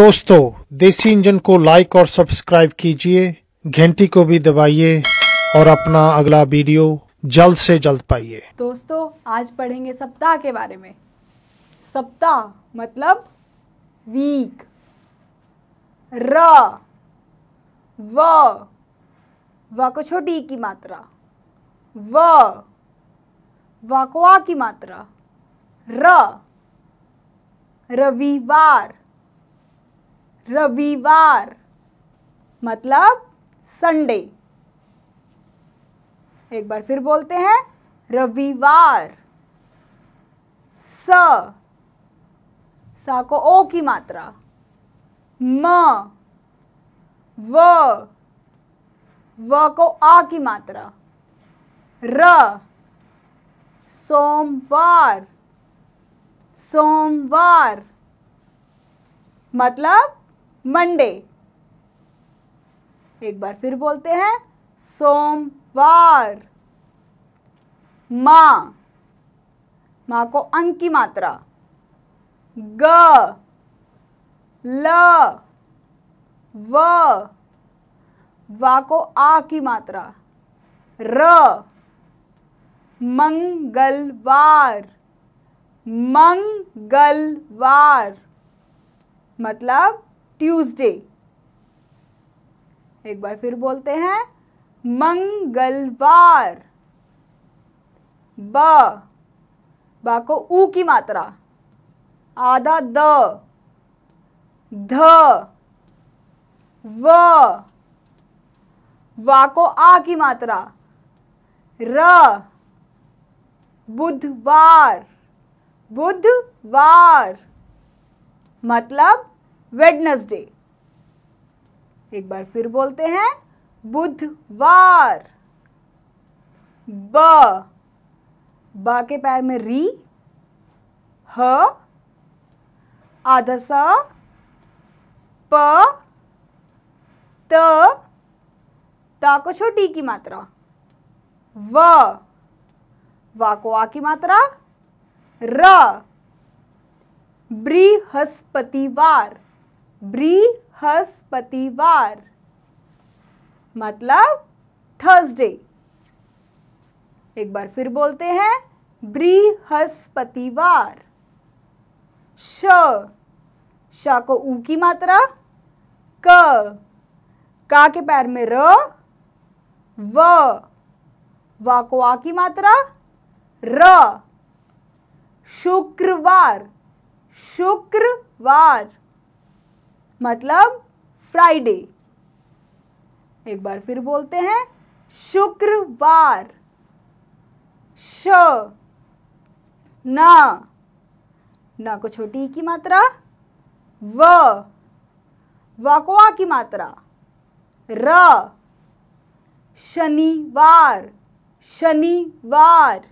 दोस्तों देसी इंजन को लाइक और सब्सक्राइब कीजिए घंटी को भी दबाइए और अपना अगला वीडियो जल्द से जल्द पाइए दोस्तों आज पढ़ेंगे सप्ताह के बारे में सप्ताह मतलब वीक र व व को छोटी की मात्रा व व की मात्रा र रविवार रविवार मतलब संडे एक बार फिर बोलते हैं रविवार स सा को ओ की मात्रा म व व को आ की मात्रा र सोमवार सोमवार मतलब मंडे एक बार फिर बोलते हैं सोमवार मां मां को अंक की मात्रा ग ल व वा को आ की मात्रा र मंगलवार मंगलवार मतलब ट्यूजडे एक बार फिर बोलते हैं मंगलवार ब बा को ऊ की मात्रा आधा द ध व वा को आ की मात्रा र बुधवार बुधवार मतलब वेडनसडे एक बार फिर बोलते हैं बुधवार ब बा के पैर में री ह आधा सा प त ता को छोटी की मात्रा व वा को आ की मात्रा र बृहस्पतिवार बृहस्पतिवार मतलब थर्सडे एक बार फिर बोलते हैं बृहस्पतिवार श श को ऊ की मात्रा क का के पैर में र व व को आ की मात्रा र शुक्रवार शुक्रवार मतलब फ्राइडे एक बार फिर बोलते हैं शुक्रवार श न न को छोटी की मात्रा व वकोआ की मात्रा र शनिवार शनिवार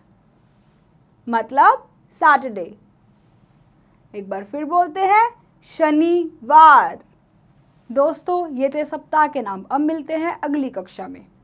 मतलब सैटरडे एक बार फिर बोलते हैं शनिवार दोस्तों ये थे सप्ताह के नाम अब मिलते हैं अगली कक्षा में